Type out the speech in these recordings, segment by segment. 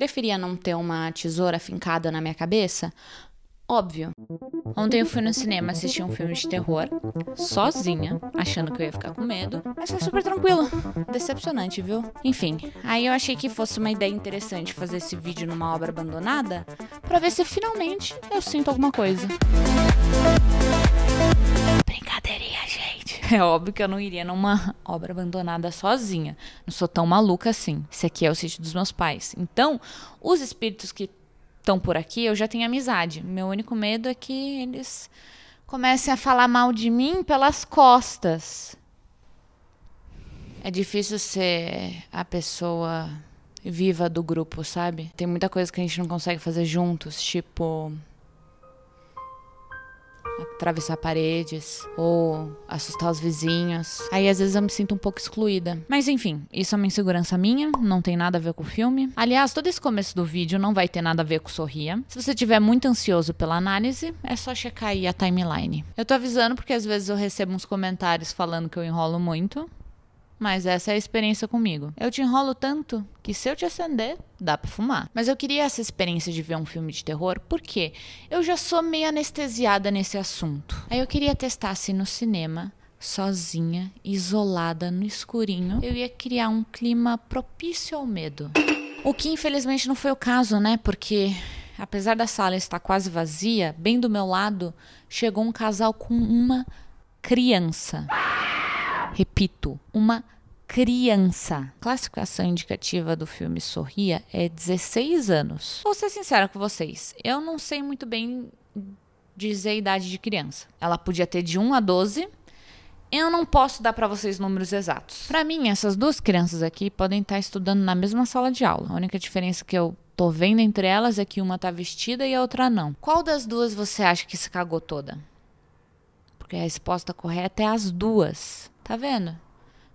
preferia não ter uma tesoura fincada na minha cabeça? Óbvio. Ontem eu fui no cinema assistir um filme de terror, sozinha, achando que eu ia ficar com medo, mas foi super tranquilo. Decepcionante, viu? Enfim, aí eu achei que fosse uma ideia interessante fazer esse vídeo numa obra abandonada, para ver se finalmente eu sinto alguma coisa. Brincadeirinha. É óbvio que eu não iria numa obra abandonada sozinha. Não sou tão maluca assim. Esse aqui é o sítio dos meus pais. Então, os espíritos que estão por aqui, eu já tenho amizade. Meu único medo é que eles comecem a falar mal de mim pelas costas. É difícil ser a pessoa viva do grupo, sabe? Tem muita coisa que a gente não consegue fazer juntos, tipo atravessar paredes ou assustar os vizinhos. Aí às vezes eu me sinto um pouco excluída. Mas enfim, isso é uma insegurança minha, não tem nada a ver com o filme. Aliás, todo esse começo do vídeo não vai ter nada a ver com Sorria. Se você estiver muito ansioso pela análise, é só checar aí a timeline. Eu tô avisando porque às vezes eu recebo uns comentários falando que eu enrolo muito mas essa é a experiência comigo. Eu te enrolo tanto que se eu te acender, dá pra fumar. Mas eu queria essa experiência de ver um filme de terror, porque eu já sou meio anestesiada nesse assunto. Aí eu queria testar se no cinema sozinha, isolada, no escurinho, eu ia criar um clima propício ao medo. O que infelizmente não foi o caso, né? Porque apesar da sala estar quase vazia, bem do meu lado chegou um casal com uma criança. Repito, uma criança. Classificação indicativa do filme Sorria é 16 anos. Vou ser sincera com vocês, eu não sei muito bem dizer a idade de criança. Ela podia ter de 1 a 12. Eu não posso dar para vocês números exatos. Para mim, essas duas crianças aqui podem estar tá estudando na mesma sala de aula. A única diferença que eu tô vendo entre elas é que uma tá vestida e a outra não. Qual das duas você acha que se cagou toda? Porque a resposta correta é as duas. Tá vendo?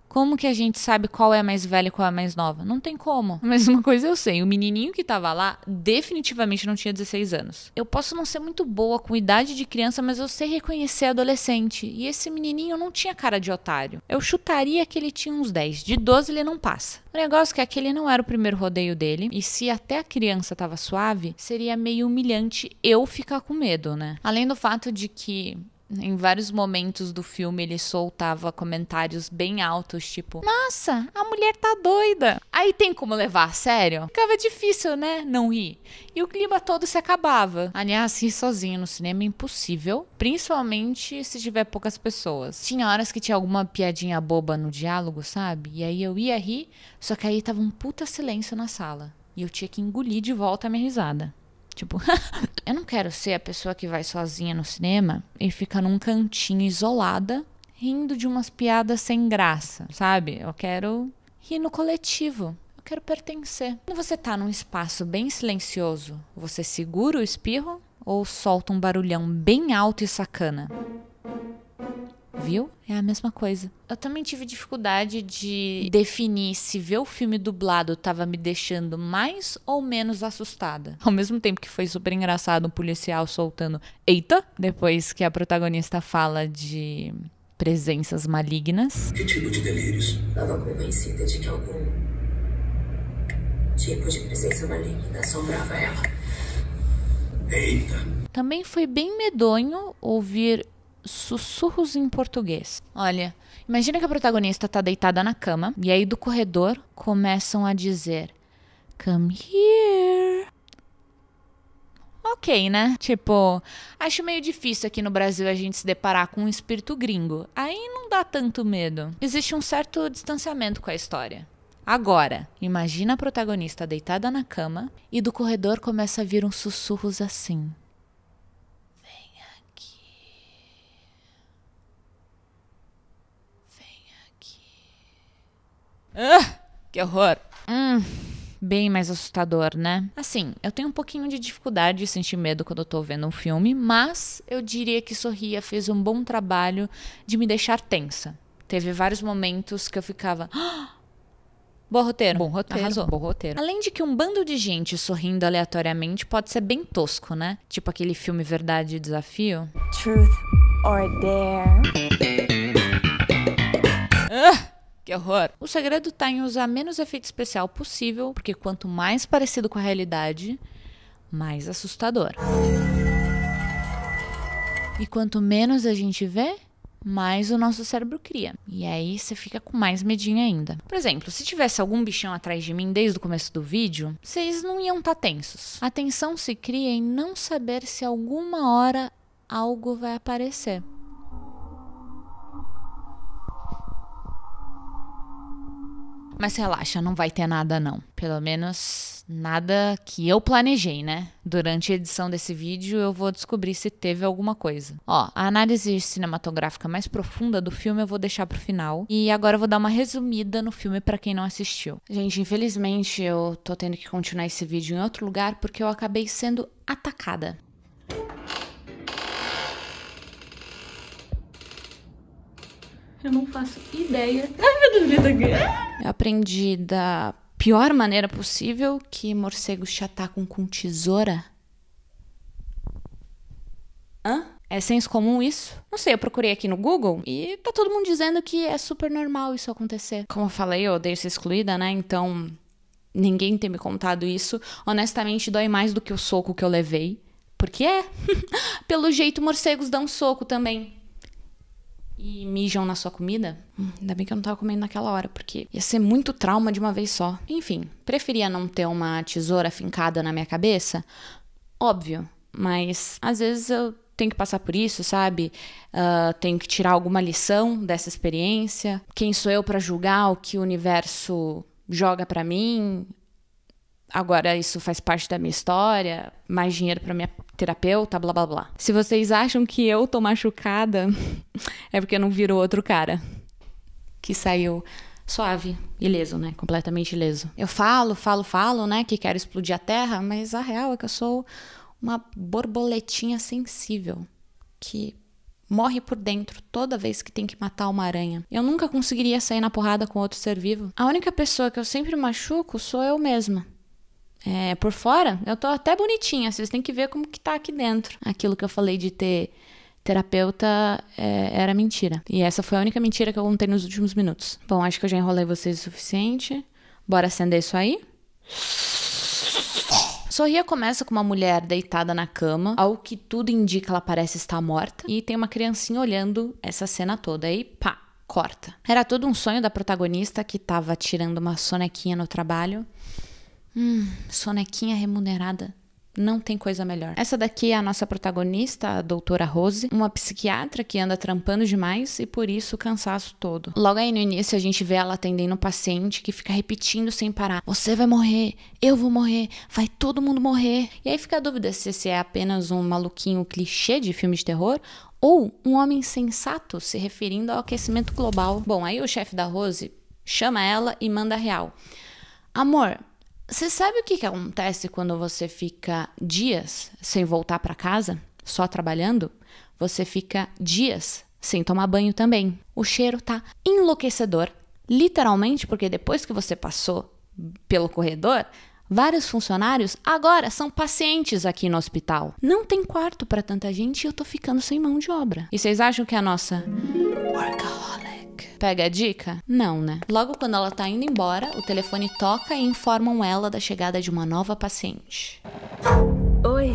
Como que a gente sabe qual é a mais velha e qual é a mais nova? Não tem como. Mas uma coisa eu sei: o menininho que tava lá definitivamente não tinha 16 anos. Eu posso não ser muito boa com idade de criança, mas eu sei reconhecer adolescente. E esse menininho não tinha cara de otário. Eu chutaria que ele tinha uns 10. De 12 ele não passa. O negócio é que aquele não era o primeiro rodeio dele, e se até a criança tava suave, seria meio humilhante eu ficar com medo, né? Além do fato de que em vários momentos do filme ele soltava comentários bem altos, tipo: Nossa, a mulher tá doida. Aí tem como levar a sério? Ficava difícil, né? Não rir. E o clima todo se acabava. Aliás, rir sozinho no cinema é impossível, principalmente se tiver poucas pessoas. Tinha horas que tinha alguma piadinha boba no diálogo, sabe? E aí eu ia rir, só que aí tava um puta silêncio na sala. E eu tinha que engolir de volta a minha risada. Tipo, eu não quero ser a pessoa que vai sozinha no cinema e fica num cantinho isolada, rindo de umas piadas sem graça, sabe? Eu quero rir no coletivo. Eu quero pertencer. Quando você tá num espaço bem silencioso, você segura o espirro ou solta um barulhão bem alto e sacana? viu? É a mesma coisa. Eu também tive dificuldade de definir se ver o filme dublado estava me deixando mais ou menos assustada. Ao mesmo tempo que foi super engraçado um policial soltando eita, depois que a protagonista fala de presenças malignas. Que tipo de delírios? Tava convencida de que algum tipo de presença maligna assombrava ela. Eita. Também foi bem medonho ouvir Sussurros em Português. Olha, imagina que a protagonista está deitada na cama e aí do corredor começam a dizer: Come here. Ok, né? Tipo, acho meio difícil aqui no Brasil a gente se deparar com um espírito gringo. Aí não dá tanto medo. Existe um certo distanciamento com a história. Agora, imagina a protagonista deitada na cama e do corredor começa a vir uns sussurros assim. Ah, que horror. Hum, bem mais assustador, né? Assim, eu tenho um pouquinho de dificuldade de sentir medo quando eu tô vendo um filme, mas eu diria que Sorria fez um bom trabalho de me deixar tensa. Teve vários momentos que eu ficava. Ah! Bom roteiro. Bom roteiro. Arrasou. Bom roteiro. Além de que um bando de gente sorrindo aleatoriamente pode ser bem tosco, né? Tipo aquele filme Verdade e Desafio. Truth or Dare que horror. O segredo tá em usar menos efeito especial possível, porque quanto mais parecido com a realidade, mais assustador. E quanto menos a gente vê, mais o nosso cérebro cria. E aí você fica com mais medinho ainda. Por exemplo, se tivesse algum bichão atrás de mim desde o começo do vídeo, vocês não iam estar tá tensos. A tensão se cria em não saber se alguma hora algo vai aparecer. Mas relaxa, não vai ter nada não. Pelo menos nada que eu planejei, né? Durante a edição desse vídeo eu vou descobrir se teve alguma coisa. Ó, a análise cinematográfica mais profunda do filme eu vou deixar pro final e agora eu vou dar uma resumida no filme para quem não assistiu. Gente, infelizmente eu tô tendo que continuar esse vídeo em outro lugar porque eu acabei sendo atacada Eu não faço ideia. Ai, meu Deus, eu aprendi da pior maneira possível que morcegos te atacam com tesoura. Hã? É senso comum isso? Não sei, eu procurei aqui no Google e tá todo mundo dizendo que é super normal isso acontecer. Como eu falei, eu odeio ser excluída, né? Então, ninguém tem me contado isso, honestamente, dói mais do que o soco que eu levei. Porque é. Pelo jeito, morcegos dão soco também e mijam na sua comida, hum, ainda bem que eu não tava comendo naquela hora, porque ia ser muito trauma de uma vez só. Enfim, preferia não ter uma tesoura fincada na minha cabeça? Óbvio, mas às vezes eu tenho que passar por isso, sabe? Uh, tenho que tirar alguma lição dessa experiência. Quem sou eu para julgar o que o universo joga para mim agora isso faz parte da minha história, mais dinheiro para minha terapeuta, blá blá blá. Se vocês acham que eu tô machucada, é porque não virou outro cara que saiu suave, ileso, né? Completamente ileso. Eu falo, falo, falo, né, que quero explodir a terra, mas a real é que eu sou uma borboletinha sensível que morre por dentro toda vez que tem que matar uma aranha. Eu nunca conseguiria sair na porrada com outro ser vivo. A única pessoa que eu sempre machuco sou eu mesma. É, por fora, eu tô até bonitinha, vocês têm que ver como que tá aqui dentro. Aquilo que eu falei de ter terapeuta é, era mentira. E essa foi a única mentira que eu contei nos últimos minutos. Bom, acho que eu já enrolei vocês o suficiente. Bora acender isso aí? Sorria começa com uma mulher deitada na cama, ao que tudo indica ela parece estar morta, e tem uma criancinha olhando essa cena toda. E pá, corta. Era todo um sonho da protagonista que estava tirando uma sonequinha no trabalho Hum, sonequinha remunerada. Não tem coisa melhor. Essa daqui é a nossa protagonista, a doutora Rose, uma psiquiatra que anda trampando demais e por isso o cansaço todo. Logo aí no início a gente vê ela atendendo um paciente que fica repetindo sem parar: Você vai morrer, eu vou morrer, vai todo mundo morrer. E aí fica a dúvida se esse é apenas um maluquinho clichê de filme de terror ou um homem sensato se referindo ao aquecimento global. Bom, aí o chefe da Rose chama ela e manda real: Amor, você sabe o que, acontece quando você fica dias sem voltar para casa, só trabalhando? Você fica dias sem tomar banho também. O cheiro tá enlouquecedor, literalmente, porque depois que você passou pelo corredor, vários funcionários agora são pacientes aqui no hospital. Não tem quarto para tanta gente e eu tô ficando sem mão de obra. E vocês acham que a nossa workaholic Pega a dica? Não, né? Logo quando ela tá indo embora, o telefone toca e informam ela da chegada de uma nova paciente. Oi.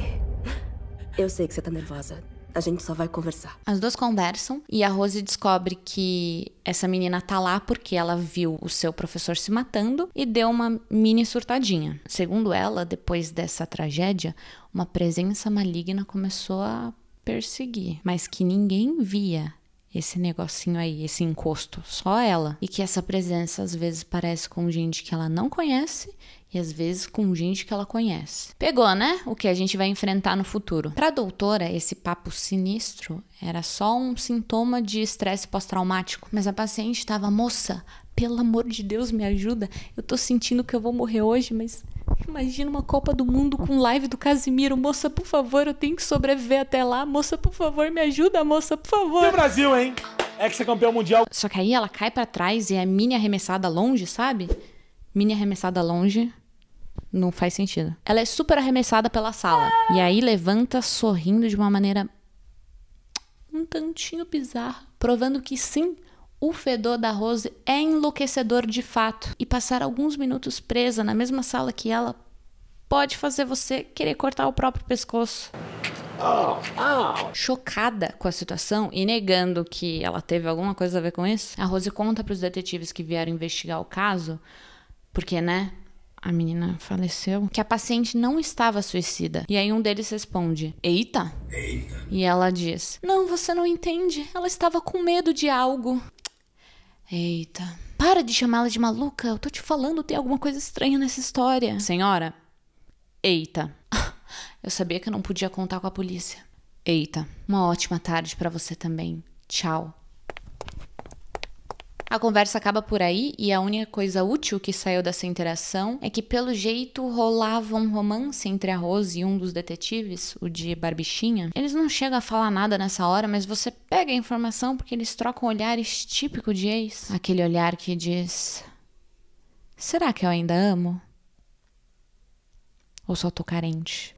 Eu sei que você tá nervosa. A gente só vai conversar. As duas conversam e a Rose descobre que essa menina tá lá porque ela viu o seu professor se matando e deu uma mini surtadinha. Segundo ela, depois dessa tragédia, uma presença maligna começou a perseguir, mas que ninguém via esse negocinho aí, esse encosto, só ela. E que essa presença às vezes parece com gente que ela não conhece e às vezes com gente que ela conhece. Pegou, né? O que a gente vai enfrentar no futuro. Para a doutora, esse papo sinistro era só um sintoma de estresse pós-traumático, mas a paciente estava moça, pelo amor de Deus, me ajuda. Eu tô sentindo que eu vou morrer hoje, mas Imagina uma Copa do Mundo com live do Casimiro. Moça, por favor, eu tenho que sobreviver até lá. Moça, por favor, me ajuda, moça, por favor. Que o Brasil, hein? É, é campeão mundial. Só que aí ela cai para trás e é mini arremessada longe, sabe? Mini arremessada longe. Não faz sentido. Ela é super arremessada pela sala. Ah. E aí levanta sorrindo de uma maneira um tantinho bizarra, provando que sim, o fedor da Rose é enlouquecedor de fato, e passar alguns minutos presa na mesma sala que ela pode fazer você querer cortar o próprio pescoço. Chocada com a situação e negando que ela teve alguma coisa a ver com isso, a Rose conta para os detetives que vieram investigar o caso, porque, né, a menina faleceu, que a paciente não estava suicida. E aí um deles responde: Eita! Eita! E ela diz: Não, você não entende. Ela estava com medo de algo. Eita. Para de chamá-la de maluca. Eu tô te falando, tem alguma coisa estranha nessa história. Senhora. Eita. Eu sabia que eu não podia contar com a polícia. Eita. Uma ótima tarde para você também. Tchau. A conversa acaba por aí e a única coisa útil que saiu dessa interação é que, pelo jeito, rolava um romance entre a Rose e um dos detetives, o de Barbichinha. Eles não chegam a falar nada nessa hora, mas você pega a informação porque eles trocam olhares típico de ex. Aquele olhar que diz: Será que eu ainda amo? Ou só tô carente?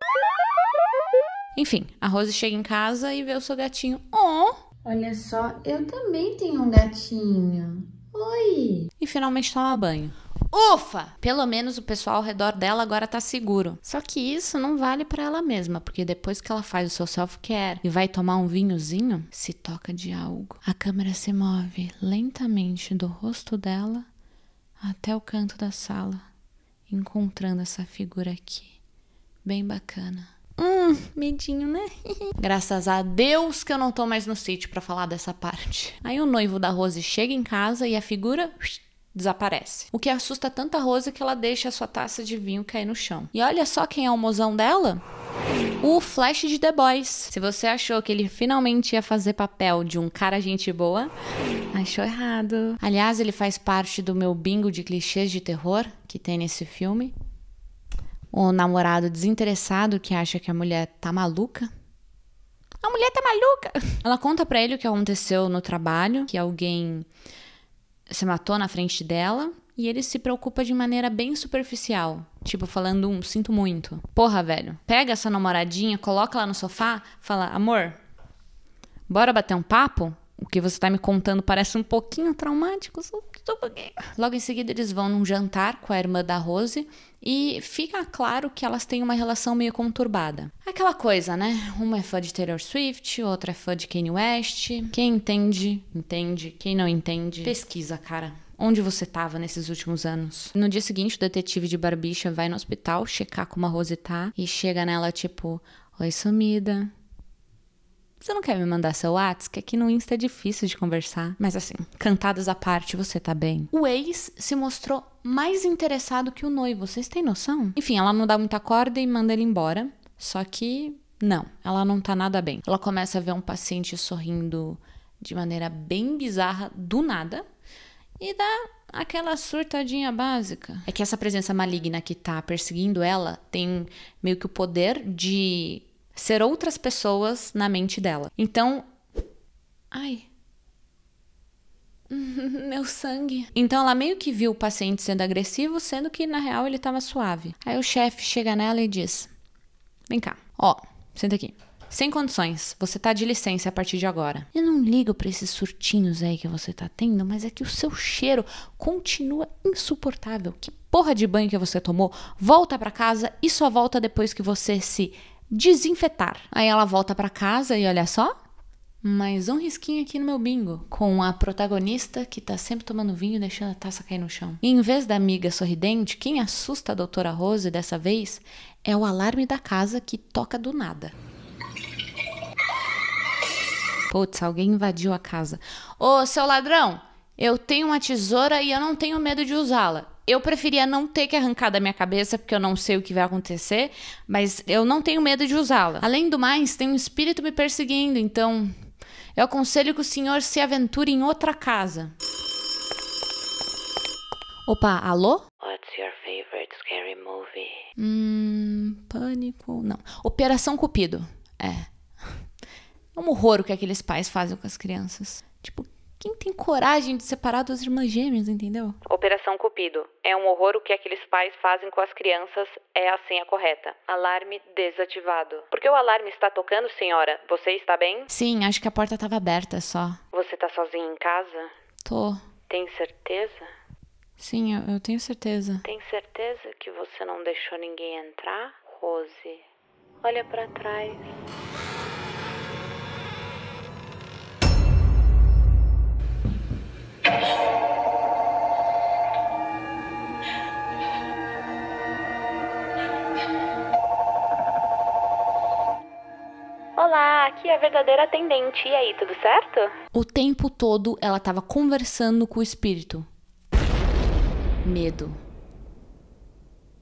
Enfim, a Rose chega em casa e vê o seu gatinho. Oh! Olha só, eu também tenho um gatinho. Oi! E finalmente toma banho. Ufa! Pelo menos o pessoal ao redor dela agora tá seguro. Só que isso não vale para ela mesma, porque depois que ela faz o seu self-care e vai tomar um vinhozinho, se toca de algo. A câmera se move lentamente do rosto dela até o canto da sala, encontrando essa figura aqui, bem bacana. Hum, medinho, né? Graças a Deus que eu não tô mais no sítio para falar dessa parte. Aí o noivo da Rose chega em casa e a figura desaparece. O que assusta tanto a Rose que ela deixa a sua taça de vinho cair no chão. E olha só quem é o mozão dela. O Flash de The Boys. Se você achou que ele finalmente ia fazer papel de um cara gente boa, achou errado. Aliás, ele faz parte do meu bingo de clichês de terror que tem nesse filme o namorado desinteressado que acha que a mulher tá maluca. A mulher tá maluca! Ela conta para ele o que aconteceu no trabalho, que alguém se matou na frente dela, e ele se preocupa de maneira bem superficial. Tipo, falando um, sinto muito. Porra, velho. Pega essa namoradinha, coloca ela no sofá, fala, amor, bora bater um papo? o que você está me contando parece um pouquinho traumático. Só, um pouquinho. Logo em seguida, eles vão num jantar com a irmã da Rose e fica claro que elas têm uma relação meio conturbada. Aquela coisa, né? Uma é fã de Taylor Swift, outra é fã de Kanye West. Quem entende, entende. Quem não entende, pesquisa, cara. Onde você estava nesses últimos anos? No dia seguinte, o detetive de Barbicha vai no hospital checar como a Rose tá e chega nela tipo: Oi, sumida. Você não quer me mandar seu WhatsApp? Que aqui no Insta é difícil de conversar. Mas assim, cantadas à parte, você tá bem? O ex se mostrou mais interessado que o noivo, vocês têm noção? Enfim, ela não dá muita corda e manda ele embora. Só que, não, ela não tá nada bem. Ela começa a ver um paciente sorrindo de maneira bem bizarra, do nada, e dá aquela surtadinha básica. É que essa presença maligna que tá perseguindo ela tem meio que o poder de ser outras pessoas na mente dela. Então. Ai. Meu sangue. Então ela meio que viu o paciente sendo agressivo, sendo que na real ele estava suave. Aí o chefe chega nela e diz: Vem cá, ó, senta aqui. Sem condições, você tá de licença a partir de agora. Eu não ligo para esses surtinhos aí que você tá tendo, mas é que o seu cheiro continua insuportável. Que porra de banho que você tomou? Volta para casa e só volta depois que você se desinfetar. Aí ela volta para casa e olha só, mais um risquinho aqui no meu bingo, com a protagonista que tá sempre tomando vinho e deixando a taça cair no chão. E em vez da amiga sorridente, quem assusta a doutora Rose dessa vez é o alarme da casa que toca do nada. Putz, alguém invadiu a casa. Ô, seu ladrão, eu tenho uma tesoura e eu não tenho medo de usá-la eu preferia não ter que arrancar da minha cabeça, porque eu não sei o que vai acontecer, mas eu não tenho medo de usá-la. Além do mais, tem um espírito me perseguindo, então eu aconselho que o senhor se aventure em outra casa. Opa, alô? What's your favorite scary movie? Hum, pânico, não. Operação Cupido. É. É um horror o que aqueles pais fazem com as crianças. Tipo, quem tem coragem de separar duas irmãs gêmeas, entendeu? Operação Cupido. É um horror o que aqueles pais fazem com as crianças. É a senha correta. Alarme desativado. Por que o alarme está tocando, senhora? Você está bem? Sim, acho que a porta estava aberta só. Você está sozinha em casa? Tô. Tem certeza? Sim, eu, eu tenho certeza. Tem certeza que você não deixou ninguém entrar, Rose? Olha para trás. Olá, aqui é a verdadeira atendente. E aí, tudo certo? O tempo todo ela estava conversando com o espírito. Medo.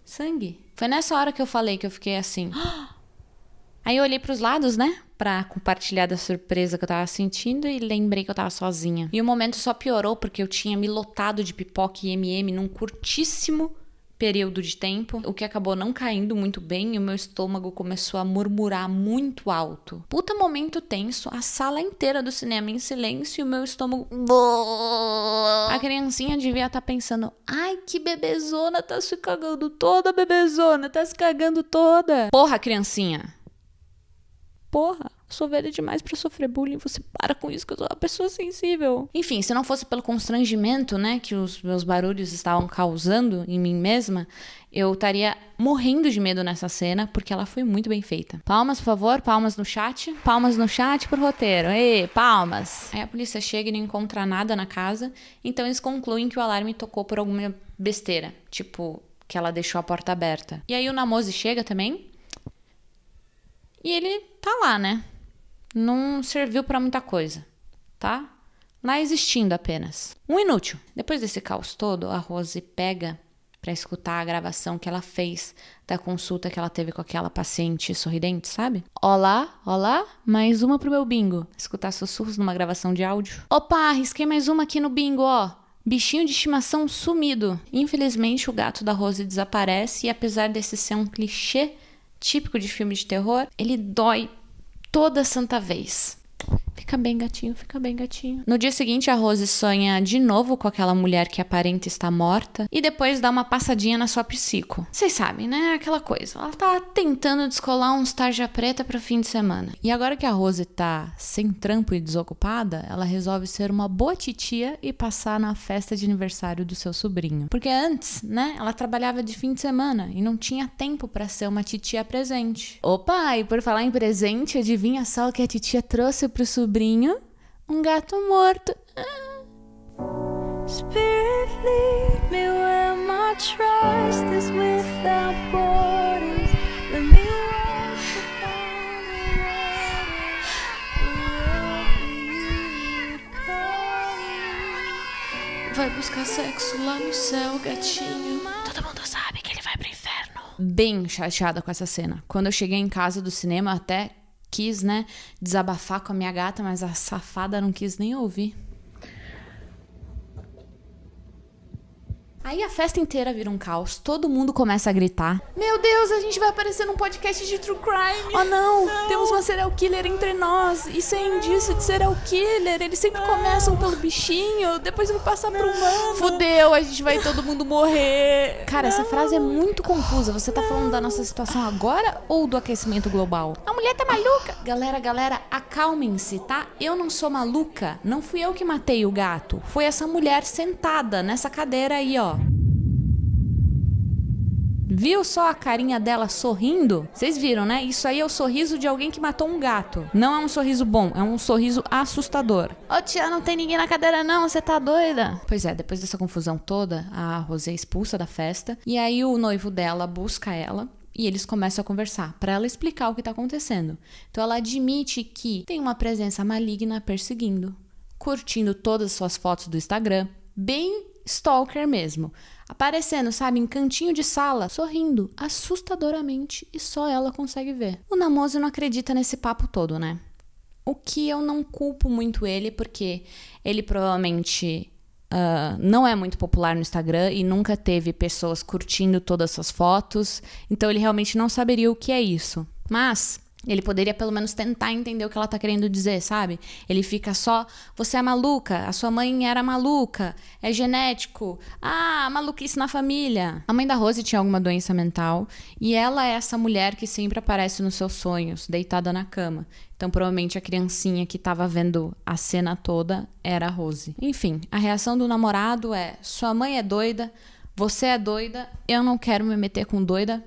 Sangue. Foi nessa hora que eu falei que eu fiquei assim. Aí eu olhei para os lados, né? para compartilhar da surpresa que eu tava sentindo e lembrei que eu tava sozinha. E o momento só piorou porque eu tinha me lotado de pipoca e MM num curtíssimo período de tempo, o que acabou não caindo muito bem e o meu estômago começou a murmurar muito alto. Puta momento tenso, a sala inteira do cinema em silêncio e o meu estômago. A criancinha devia estar tá pensando: ai, que bebezona tá se cagando toda, bebezona, tá se cagando toda. Porra, criancinha! porra, sou velha demais para sofrer bullying, você para com isso que eu sou uma pessoa sensível. Enfim, se não fosse pelo constrangimento, né, que os meus barulhos estavam causando em mim mesma, eu estaria morrendo de medo nessa cena, porque ela foi muito bem feita. Palmas, por favor, palmas no chat. Palmas no chat pro roteiro. Ei, palmas! Aí a polícia chega e não encontra nada na casa, então eles concluem que o alarme tocou por alguma besteira, tipo que ela deixou a porta aberta. E aí o Namose chega também, e ele tá lá, né? Não serviu para muita coisa, tá? Lá existindo apenas. Um inútil. Depois desse caos todo, a Rose pega para escutar a gravação que ela fez da consulta que ela teve com aquela paciente sorridente, sabe? Olá, olá, mais uma pro meu bingo. Escutar sussurros numa gravação de áudio. Opa, risquei mais uma aqui no bingo, ó. Bichinho de estimação sumido. Infelizmente, o gato da Rose desaparece e apesar desse ser um clichê típico de filme de terror, ele dói toda santa vez. Fica bem gatinho, fica bem gatinho. No dia seguinte, a Rose sonha de novo com aquela mulher que aparenta estar morta e depois dá uma passadinha na sua psico. Vocês sabem, né? Aquela coisa. Ela tá tentando descolar uns tarja preta pro fim de semana. E agora que a Rose tá sem trampo e desocupada, ela resolve ser uma boa titia e passar na festa de aniversário do seu sobrinho. Porque antes, né, ela trabalhava de fim de semana e não tinha tempo para ser uma titia presente. Opa, e por falar em presente, adivinha só o que a titia trouxe pro sobrinho? sobrinho, um gato morto. Vai buscar sexo lá no céu, gatinho. Todo mundo sabe que ele vai pro inferno. Bem chateada com essa cena. Quando eu cheguei em casa do cinema, até quis, né, desabafar com a minha gata, mas a safada não quis nem ouvir. Aí a festa inteira vira um caos, todo mundo começa a gritar. Meu Deus, a gente vai aparecer num podcast de true crime. Oh não, não. temos uma serial killer entre nós. Isso é indício de serial killer. Eles sempre não. começam pelo bichinho, depois vão passar pro humano. Fudeu, a gente vai todo mundo morrer. Cara, essa frase é muito confusa. Você tá falando da nossa situação agora ou do aquecimento global? A mulher tá maluca. Galera, galera, acalmem-se, tá? Eu não sou maluca. Não fui eu que matei o gato. Foi essa mulher sentada nessa cadeira aí, ó. Viu só a carinha dela sorrindo? Vocês viram, né? Isso aí é o sorriso de alguém que matou um gato. Não é um sorriso bom, é um sorriso assustador. Ô tia, não tem ninguém na cadeira não, você tá doida? Pois é, depois dessa confusão toda, a Rosé é expulsa da festa e aí o noivo dela busca ela e eles começam a conversar para ela explicar o que está acontecendo. Então ela admite que tem uma presença maligna perseguindo, curtindo todas as suas fotos do Instagram, bem stalker mesmo aparecendo, sabe, em cantinho de sala, sorrindo assustadoramente e só ela consegue ver. O Namoso não acredita nesse papo todo, né? O que eu não culpo muito ele, porque ele provavelmente Uh, não é muito popular no Instagram e nunca teve pessoas curtindo todas essas fotos, então ele realmente não saberia o que é isso. Mas ele poderia pelo menos tentar entender o que ela tá querendo dizer, sabe? Ele fica só, você é maluca, a sua mãe era maluca, é genético, ah, maluquice na família. A mãe da Rose tinha alguma doença mental e ela é essa mulher que sempre aparece nos seus sonhos, deitada na cama. Então, provavelmente a criancinha que estava vendo a cena toda era a Rose. Enfim, a reação do namorado é: sua mãe é doida, você é doida, eu não quero me meter com doida,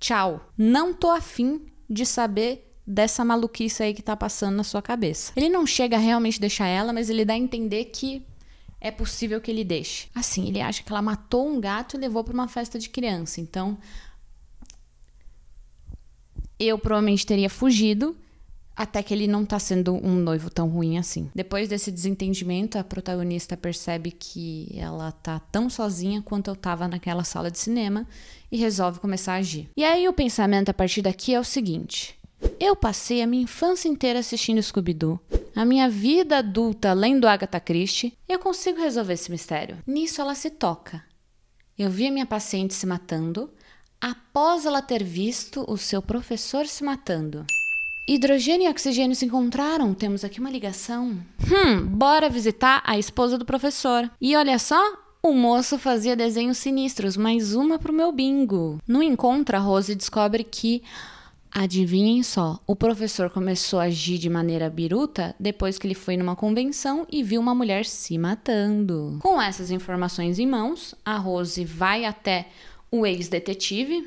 tchau. Não tô afim de saber dessa maluquice aí que tá passando na sua cabeça. Ele não chega a realmente deixar ela, mas ele dá a entender que é possível que ele deixe. Assim, ele acha que ela matou um gato e levou para uma festa de criança. Então, eu provavelmente teria fugido até que ele não tá sendo um noivo tão ruim assim. Depois desse desentendimento, a protagonista percebe que ela tá tão sozinha quanto eu tava naquela sala de cinema e resolve começar a agir. E aí o pensamento a partir daqui é o seguinte: eu passei a minha infância inteira assistindo Scooby-Doo. A minha vida adulta lendo Agatha Christie, eu consigo resolver esse mistério. Nisso ela se toca. Eu vi a minha paciente se matando após ela ter visto o seu professor se matando. Hidrogênio e oxigênio se encontraram, temos aqui uma ligação. Hum, bora visitar a esposa do professor. E olha só, o moço fazia desenhos sinistros, mais uma pro meu bingo. No encontro, a Rose descobre que. Adivinhem só, o professor começou a agir de maneira biruta depois que ele foi numa convenção e viu uma mulher se matando. Com essas informações em mãos, a Rose vai até o ex-detetive,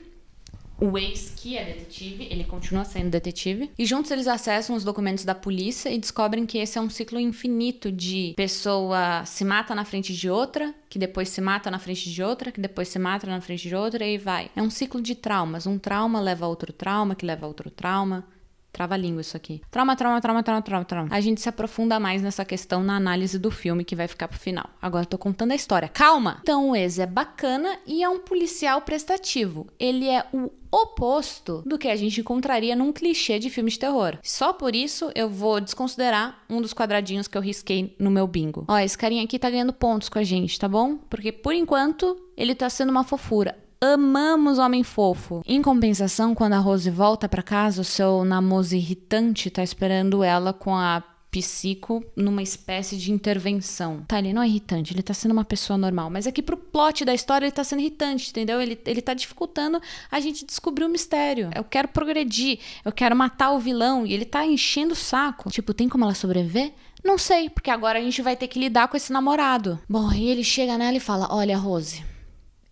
o ex que é detetive, ele continua sendo detetive, e juntos eles acessam os documentos da polícia e descobrem que esse é um ciclo infinito de pessoa se mata na frente de outra, que depois se mata na frente de outra, que depois se mata na frente de outra e vai. É um ciclo de traumas, um trauma leva a outro trauma, que leva a outro trauma. Trava-língua isso aqui. Trauma, trauma, trauma, trauma, trauma, trauma. A gente se aprofunda mais nessa questão na análise do filme que vai ficar pro final. Agora eu tô contando a história. Calma! Então o ex é bacana e é um policial prestativo. Ele é o oposto do que a gente encontraria num clichê de filme de terror. Só por isso eu vou desconsiderar um dos quadradinhos que eu risquei no meu bingo. Ó, esse carinha aqui tá ganhando pontos com a gente, tá bom? Porque por enquanto ele tá sendo uma fofura amamos homem fofo. Em compensação, quando a Rose volta para casa, o seu namoso irritante tá esperando ela com a psico numa espécie de intervenção. Tá, ele não é irritante, ele tá sendo uma pessoa normal, mas aqui é pro plot da história ele tá sendo irritante, entendeu? Ele, ele tá dificultando a gente descobrir o mistério. Eu quero progredir, eu quero matar o vilão, e ele tá enchendo o saco. Tipo, tem como ela sobreviver? Não sei, porque agora a gente vai ter que lidar com esse namorado. Bom, e ele chega nela e fala: Olha, Rose,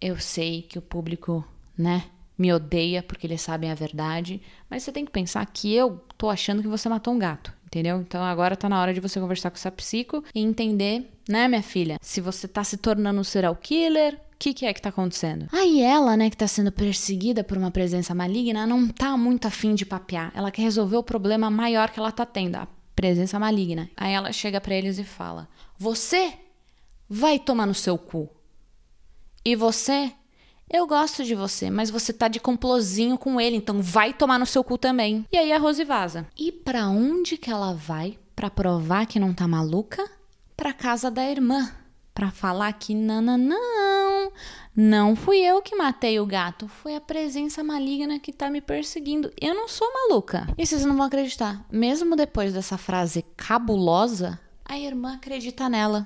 eu sei que o público, né, me odeia porque eles sabem a verdade, mas você tem que pensar que eu tô achando que você matou um gato, entendeu? Então agora tá na hora de você conversar com essa psico e entender, né, minha filha, se você tá se tornando um serial killer, o que, que é que tá acontecendo? Aí ah, ela, né, que tá sendo perseguida por uma presença maligna, não tá muito afim de papear. Ela quer resolver o problema maior que ela tá tendo, a presença maligna. Aí ela chega para eles e fala: Você vai tomar no seu cu. E você? Eu gosto de você, mas você tá de complozinho com ele, então vai tomar no seu cu também. E aí a Rose vaza. E para onde que ela vai para provar que não tá maluca? Pra casa da irmã, Pra falar que nananão, não fui eu que matei o gato, foi a presença maligna que tá me perseguindo. Eu não sou maluca. E vocês não vão acreditar, mesmo depois dessa frase cabulosa, a irmã acredita nela.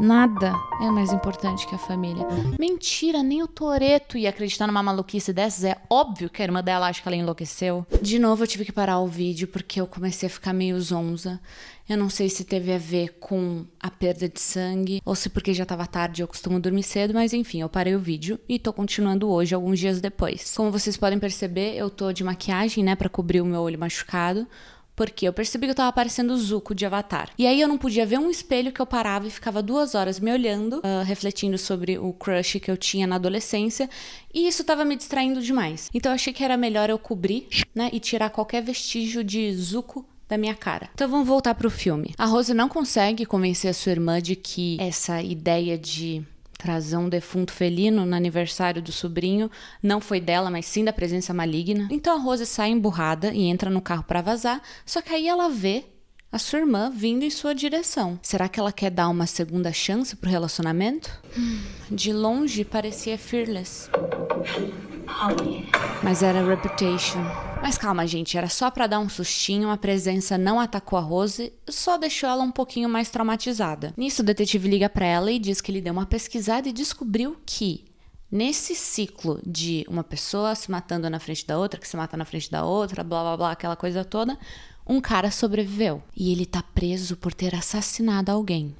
Nada é mais importante que a família. Mentira, nem o Toreto ia acreditar numa maluquice dessas. É óbvio que a irmã dela acha que ela enlouqueceu. De novo, eu tive que parar o vídeo porque eu comecei a ficar meio zonza. Eu não sei se teve a ver com a perda de sangue ou se porque já estava tarde eu costumo dormir cedo, mas enfim, eu parei o vídeo e tô continuando hoje, alguns dias depois. Como vocês podem perceber, eu tô de maquiagem, né, para cobrir o meu olho machucado porque eu percebi que eu tava parecendo o Zuko de Avatar. E aí eu não podia ver um espelho que eu parava e ficava duas horas me olhando, uh, refletindo sobre o crush que eu tinha na adolescência. E isso tava me distraindo demais. Então eu achei que era melhor eu cobrir, né? E tirar qualquer vestígio de Zuko da minha cara. Então vamos voltar pro filme. A Rose não consegue convencer a sua irmã de que essa ideia de trazer um defunto felino no aniversário do sobrinho não foi dela, mas sim da presença maligna. Então a Rose sai emburrada e entra no carro para vazar, só que aí ela vê a sua irmã vindo em sua direção. Será que ela quer dar uma segunda chance pro relacionamento? Hum, de longe parecia Fearless. Mas era Reputation. Mas calma, gente, era só para dar um sustinho, a presença não atacou a Rose, só deixou ela um pouquinho mais traumatizada. Nisso, o detetive liga para ela e diz que ele deu uma pesquisada e descobriu que Nesse ciclo de uma pessoa se matando na frente da outra, que se mata na frente da outra, blá blá blá, aquela coisa toda, um cara sobreviveu. E ele tá preso por ter assassinado alguém.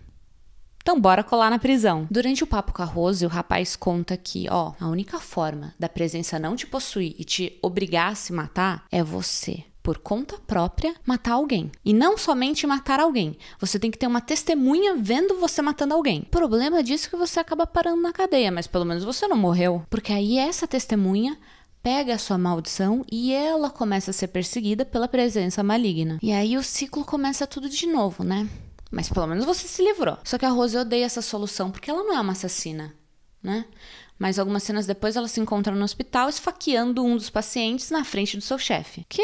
Então bora colar na prisão. Durante o papo com a Rose, o rapaz conta que, ó, a única forma da presença não te possuir e te obrigar a se matar é você por conta própria, matar alguém. E não somente matar alguém. Você tem que ter uma testemunha vendo você matando alguém. O problema disso é que você acaba parando na cadeia, mas pelo menos você não morreu. Porque aí essa testemunha pega a sua maldição e ela começa a ser perseguida pela presença maligna. E aí o ciclo começa tudo de novo, né? Mas pelo menos você se livrou. Só que a Rose odeia essa solução porque ela não é uma assassina, né? Mas algumas cenas depois ela se encontra no hospital esfaqueando um dos pacientes na frente do seu chefe. Que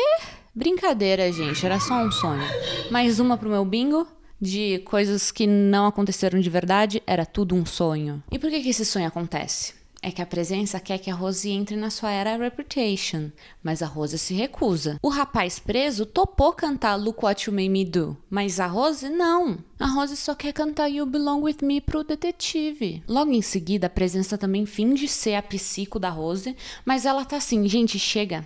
brincadeira, gente, era só um sonho. Mais uma pro meu bingo de coisas que não aconteceram de verdade, era tudo um sonho. E por que, que esse sonho acontece? é que a presença quer que a Rose entre na sua era Reputation, mas a Rose se recusa. O rapaz preso topou cantar Look What You Made Me Do, mas a Rose não. A Rose só quer cantar You Belong With Me pro detetive. Logo em seguida, a presença também finge ser a psico da Rose, mas ela tá assim, gente, chega,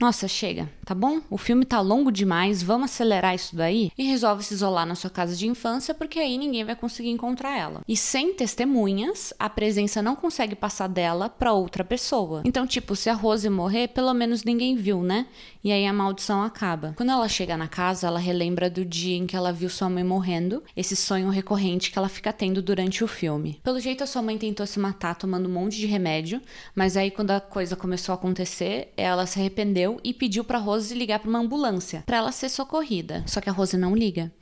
nossa, chega, tá bom? O filme tá longo demais, vamos acelerar isso daí? E resolve se isolar na sua casa de infância, porque aí ninguém vai conseguir encontrar ela. E sem testemunhas, a presença não consegue passar dela para outra pessoa. Então, tipo, se a Rose morrer, pelo menos ninguém viu, né? e aí a maldição acaba. Quando ela chega na casa, ela relembra do dia em que ela viu sua mãe morrendo, esse sonho recorrente que ela fica tendo durante o filme. Pelo jeito, a sua mãe tentou se matar tomando um monte de remédio, mas aí quando a coisa começou a acontecer, ela se arrependeu e pediu para Rose ligar para uma ambulância, para ela ser socorrida. Só que a Rose não liga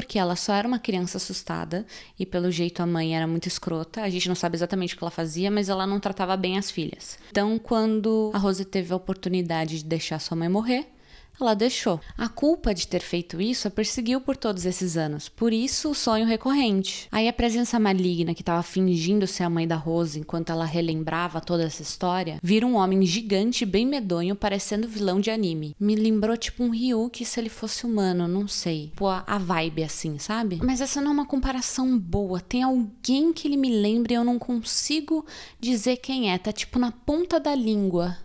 porque ela só era uma criança assustada e, pelo jeito, a mãe era muito escrota. A gente não sabe exatamente o que ela fazia, mas ela não tratava bem as filhas. Então, quando a Rose teve a oportunidade de deixar sua mãe morrer, ela deixou. A culpa de ter feito isso a perseguiu por todos esses anos, por isso o sonho recorrente. Aí a presença maligna que estava fingindo ser a mãe da Rose enquanto ela relembrava toda essa história, vira um homem gigante bem medonho parecendo vilão de anime. Me lembrou tipo um Ryuki se ele fosse humano, não sei. Pô, a vibe assim, sabe? Mas essa não é uma comparação boa. Tem alguém que ele me lembre e eu não consigo dizer quem é, tá tipo na ponta da língua.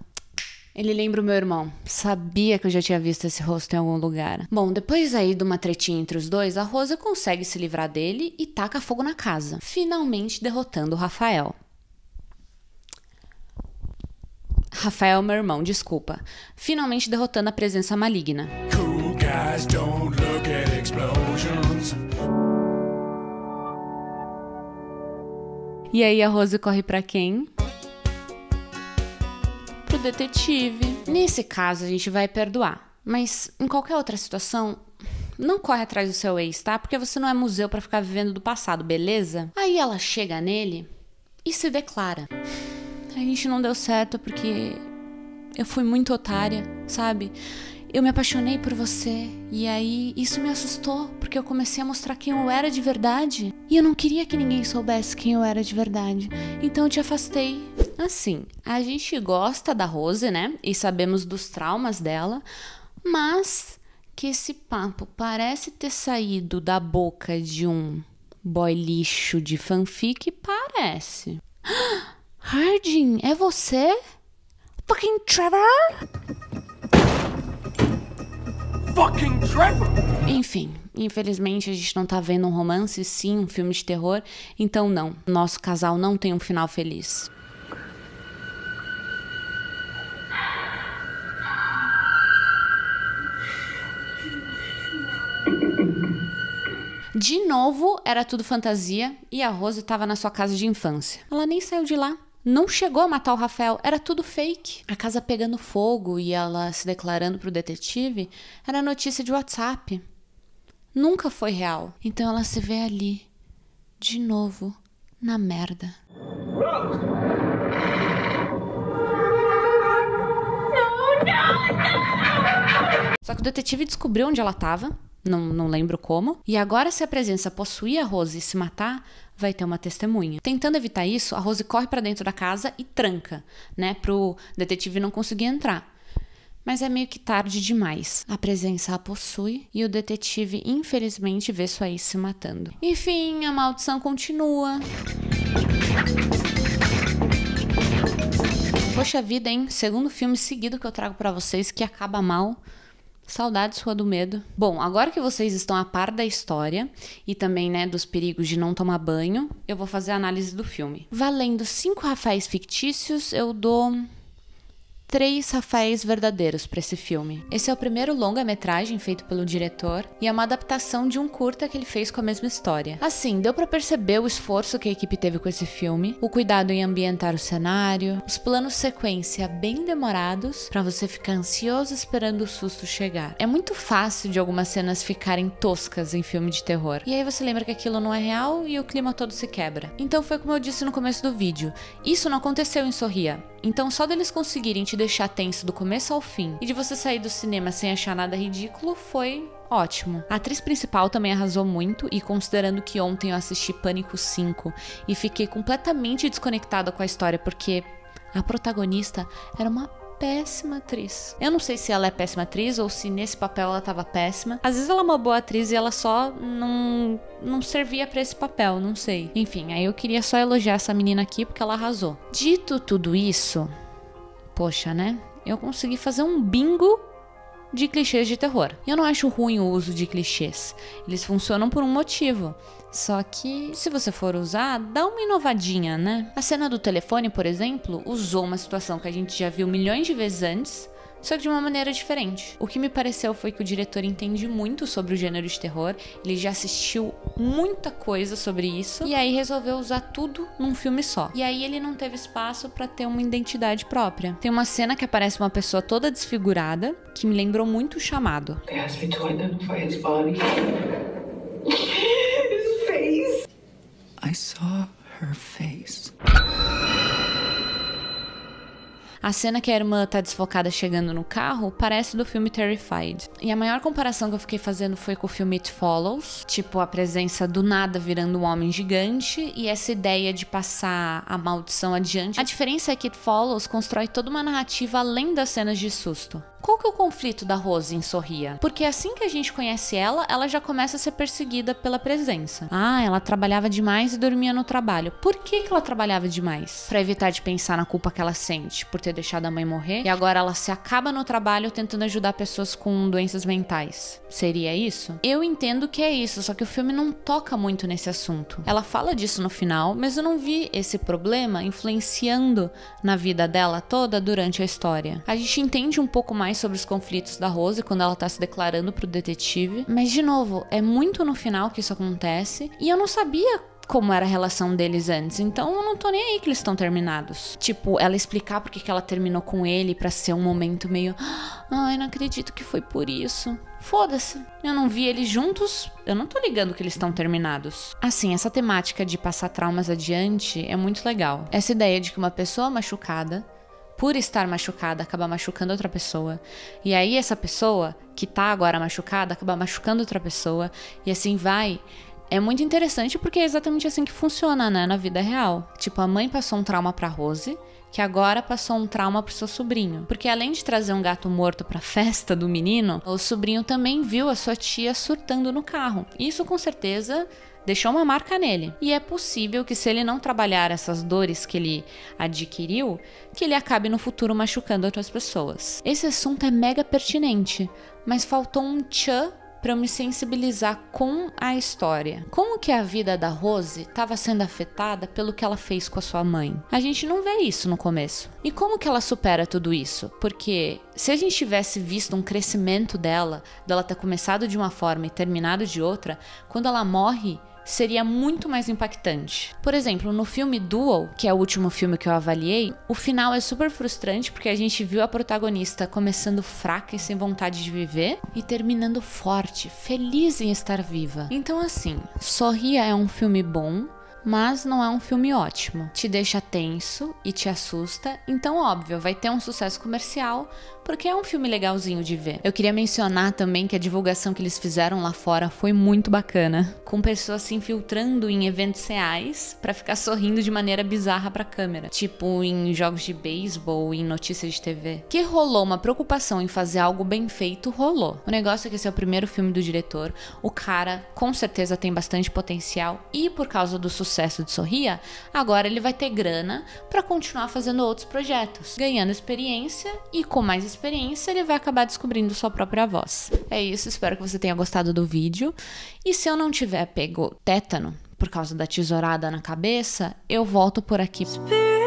Ele lembra o meu irmão. Sabia que eu já tinha visto esse rosto em algum lugar. Bom, depois aí de uma tretinha entre os dois, a Rosa consegue se livrar dele e taca fogo na casa, finalmente derrotando o Rafael. Rafael, meu irmão, desculpa. Finalmente derrotando a presença maligna. Cool guys don't look at explosions. E aí a Rosa corre para quem? detetive. Nesse caso, a gente vai perdoar. Mas em qualquer outra situação, não corre atrás do seu ex, tá? Porque você não é museu para ficar vivendo do passado, beleza? Aí ela chega nele e se declara. A gente não deu certo porque eu fui muito otária, sabe? eu me apaixonei por você. E aí isso me assustou, porque eu comecei a mostrar quem eu era de verdade. E eu não queria que ninguém soubesse quem eu era de verdade. Então eu te afastei. Assim, a gente gosta da Rose, né? E sabemos dos traumas dela, mas que esse papo parece ter saído da boca de um boy lixo de fanfic, parece. Hardin, é você? Fucking Trevor? Enfim, infelizmente a gente não tá vendo um romance, sim, um filme de terror, então não, nosso casal não tem um final feliz. De novo, era tudo fantasia e a Rose estava na sua casa de infância. Ela nem saiu de lá não chegou a matar o Rafael, era tudo fake. A casa pegando fogo e ela se declarando pro detetive era notícia de WhatsApp. Nunca foi real. Então ela se vê ali, de novo, na merda. Só que o detetive descobriu onde ela estava, não, não lembro como, e agora se a presença possuía a Rose e se matar, vai ter uma testemunha. Tentando evitar isso, a Rose corre para dentro da casa e tranca, né, pro detetive não conseguir entrar. Mas é meio que tarde demais. A presença a possui e o detetive, infelizmente, vê sua ex se matando. Enfim, a maldição continua. Poxa vida, hein? Segundo filme seguido que eu trago para vocês que acaba mal Saudades Rua do Medo. Bom, agora que vocês estão a par da história e também, né, dos perigos de não tomar banho, eu vou fazer a análise do filme. Valendo cinco rafais fictícios, eu dou três Rafaéis verdadeiros para esse filme. Esse é o primeiro longa-metragem feito pelo diretor e é uma adaptação de um curta que ele fez com a mesma história. Assim, deu para perceber o esforço que a equipe teve com esse filme, o cuidado em ambientar o cenário, os planos sequência bem demorados para você ficar ansioso esperando o susto chegar. É muito fácil de algumas cenas ficarem toscas em filme de terror. E aí você lembra que aquilo não é real e o clima todo se quebra. Então foi como eu disse no começo do vídeo, isso não aconteceu em Sorria. Então só deles conseguirem te deixar tenso do começo ao fim e de você sair do cinema sem achar nada ridículo foi ótimo. A atriz principal também arrasou muito, e considerando que ontem eu assisti Pânico 5 e fiquei completamente desconectada com a história, porque a protagonista era uma péssima atriz. Eu não sei se ela é péssima atriz ou se nesse papel ela tava péssima. Às vezes ela é uma boa atriz e ela só não não servia para esse papel, não sei. Enfim, aí eu queria só elogiar essa menina aqui porque ela arrasou. Dito tudo isso, Poxa, né? Eu consegui fazer um bingo de clichês de terror. E eu não acho ruim o uso de clichês. Eles funcionam por um motivo. Só que, se você for usar, dá uma inovadinha, né? A cena do telefone, por exemplo, usou uma situação que a gente já viu milhões de vezes antes só que de uma maneira diferente. O que me pareceu foi que o diretor entende muito sobre o gênero de terror, ele já assistiu muita coisa sobre isso e aí resolveu usar tudo num filme só. E aí ele não teve espaço para ter uma identidade própria. Tem uma cena que aparece uma pessoa toda desfigurada que me lembrou muito o chamado. face. I saw her face. A cena que a irmã tá desfocada chegando no carro parece do filme Terrified. E a maior comparação que eu fiquei fazendo foi com o filme It Follows, tipo a presença do nada virando um homem gigante e essa ideia de passar a maldição adiante. A diferença é que It Follows constrói toda uma narrativa além das cenas de susto. Qual que é o conflito da Rose em Sorria? Porque assim que a gente conhece ela, ela já começa a ser perseguida pela presença. Ah, ela trabalhava demais e dormia no trabalho. Por que, que ela trabalhava demais? Para evitar de pensar na culpa que ela sente por ter deixado a mãe morrer e agora ela se acaba no trabalho tentando ajudar pessoas com doenças mentais. Seria isso? Eu entendo que é isso, só que o filme não toca muito nesse assunto. Ela fala disso no final, mas eu não vi esse problema influenciando na vida dela toda durante a história. A gente entende um pouco mais mais sobre os conflitos da Rose quando ela tá se declarando pro detetive. Mas, de novo, é muito no final que isso acontece. E eu não sabia como era a relação deles antes. Então eu não tô nem aí que eles estão terminados. Tipo, ela explicar porque que ela terminou com ele para ser um momento meio. Ai, não acredito que foi por isso. Foda-se. Eu não vi eles juntos, eu não tô ligando que eles estão terminados. Assim, essa temática de passar traumas adiante é muito legal. Essa ideia de que uma pessoa machucada por estar machucada, acaba machucando outra pessoa. E aí essa pessoa que tá agora machucada acaba machucando outra pessoa e assim vai. É muito interessante porque é exatamente assim que funciona, né, na vida real. Tipo, a mãe passou um trauma pra Rose, que agora passou um trauma pro seu sobrinho. Porque além de trazer um gato morto pra festa do menino, o sobrinho também viu a sua tia surtando no carro. Isso com certeza deixou uma marca nele. E é possível que se ele não trabalhar essas dores que ele adquiriu, que ele acabe no futuro machucando outras pessoas. Esse assunto é mega pertinente, mas faltou um tchan para me sensibilizar com a história. Como que a vida da Rose estava sendo afetada pelo que ela fez com a sua mãe? A gente não vê isso no começo. E como que ela supera tudo isso? Porque se a gente tivesse visto um crescimento dela, dela ter começado de uma forma e terminado de outra, quando ela morre, seria muito mais impactante. Por exemplo, no filme Duel, que é o último filme que eu avaliei, o final é super frustrante porque a gente viu a protagonista começando fraca e sem vontade de viver e terminando forte, feliz em estar viva. Então, assim, Sorria é um filme bom, mas não é um filme ótimo. Te deixa tenso e te assusta, então, óbvio, vai ter um sucesso comercial, porque é um filme legalzinho de ver. Eu queria mencionar também que a divulgação que eles fizeram lá fora foi muito bacana, com pessoas se infiltrando em eventos reais para ficar sorrindo de maneira bizarra para câmera, tipo em jogos de beisebol, em notícias de TV. Que rolou uma preocupação em fazer algo bem feito, rolou. O negócio é que esse é o primeiro filme do diretor, o cara com certeza tem bastante potencial e por causa do sucesso de Sorria, agora ele vai ter grana para continuar fazendo outros projetos, ganhando experiência e com mais experiência, ele vai acabar descobrindo sua própria voz. É isso, espero que você tenha gostado do vídeo. E se eu não tiver pego tétano por causa da tesourada na cabeça, eu volto por aqui. Spirit.